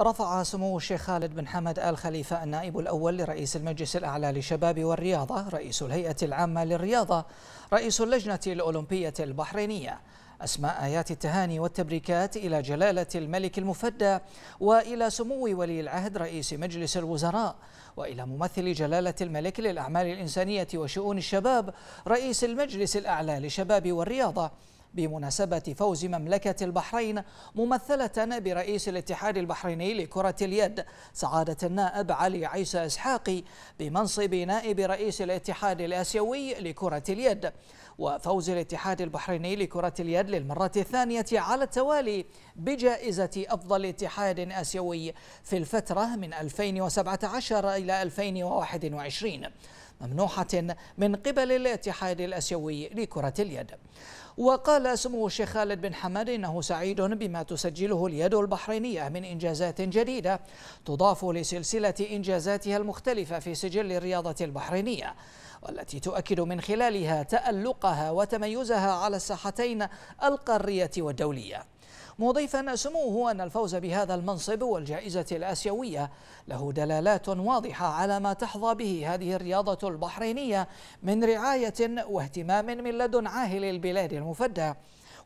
رفع سمو الشيخ خالد بن حمد آل خليفة النائب الأول لرئيس المجلس الأعلى للشباب والرياضة رئيس الهيئة العامة للرياضة رئيس اللجنة الأولمبية البحرينية أسماء آيات التهاني والتبريكات إلى جلالة الملك المفدى وإلى سمو ولي العهد رئيس مجلس الوزراء وإلى ممثل جلالة الملك للأعمال الإنسانية وشؤون الشباب رئيس المجلس الأعلى للشباب والرياضة بمناسبة فوز مملكة البحرين ممثلة برئيس الاتحاد البحريني لكرة اليد سعادة النائب علي عيسى إسحاقي بمنصب نائب رئيس الاتحاد الآسيوي لكرة اليد وفوز الاتحاد البحريني لكرة اليد للمرة الثانية على التوالي بجائزة أفضل اتحاد آسيوي في الفترة من 2017 إلى 2021 ممنوحة من قبل الاتحاد الأسيوي لكرة اليد وقال سمو الشيخ خالد بن حمد إنه سعيد بما تسجله اليد البحرينية من إنجازات جديدة تضاف لسلسلة إنجازاتها المختلفة في سجل الرياضة البحرينية والتي تؤكد من خلالها تألقها وتميزها على الساحتين القارية والدولية مضيفا سموه أن الفوز بهذا المنصب والجائزة الآسيوية له دلالات واضحة على ما تحظى به هذه الرياضة البحرينية من رعاية واهتمام من لدن عاهل البلاد المفدى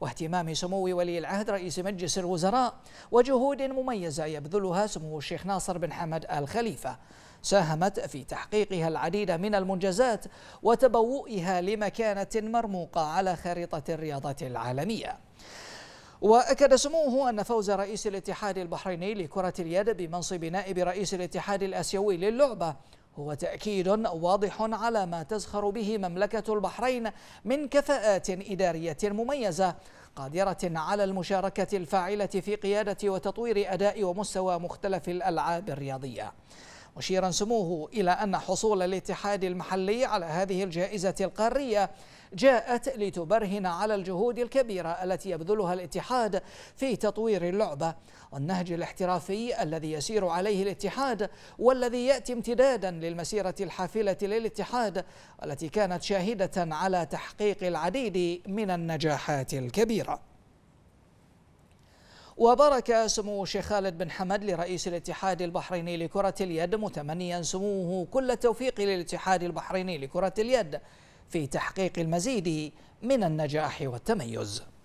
واهتمام سمو ولي العهد رئيس مجلس الوزراء وجهود مميزة يبذلها سمو الشيخ ناصر بن حمد آل خليفة ساهمت في تحقيقها العديد من المنجزات وتبوئها لمكانة مرموقة على خريطة الرياضة العالمية وأكد سموه أن فوز رئيس الاتحاد البحريني لكرة اليد بمنصب نائب رئيس الاتحاد الآسيوي للعبة هو تأكيد واضح على ما تزخر به مملكة البحرين من كفاءات إدارية مميزة قادرة على المشاركة الفاعلة في قيادة وتطوير أداء ومستوى مختلف الألعاب الرياضية مشيرا سموه إلى أن حصول الاتحاد المحلي على هذه الجائزة القارية جاءت لتبرهن على الجهود الكبيرة التي يبذلها الاتحاد في تطوير اللعبة والنهج الاحترافي الذي يسير عليه الاتحاد والذي يأتي امتدادا للمسيرة الحافلة للاتحاد التي كانت شاهدة على تحقيق العديد من النجاحات الكبيره وبارك سمو الشيخ خالد بن حمد لرئيس الاتحاد البحريني لكرة اليد متمنيا سموه كل التوفيق للاتحاد البحريني لكرة اليد في تحقيق المزيد من النجاح والتميز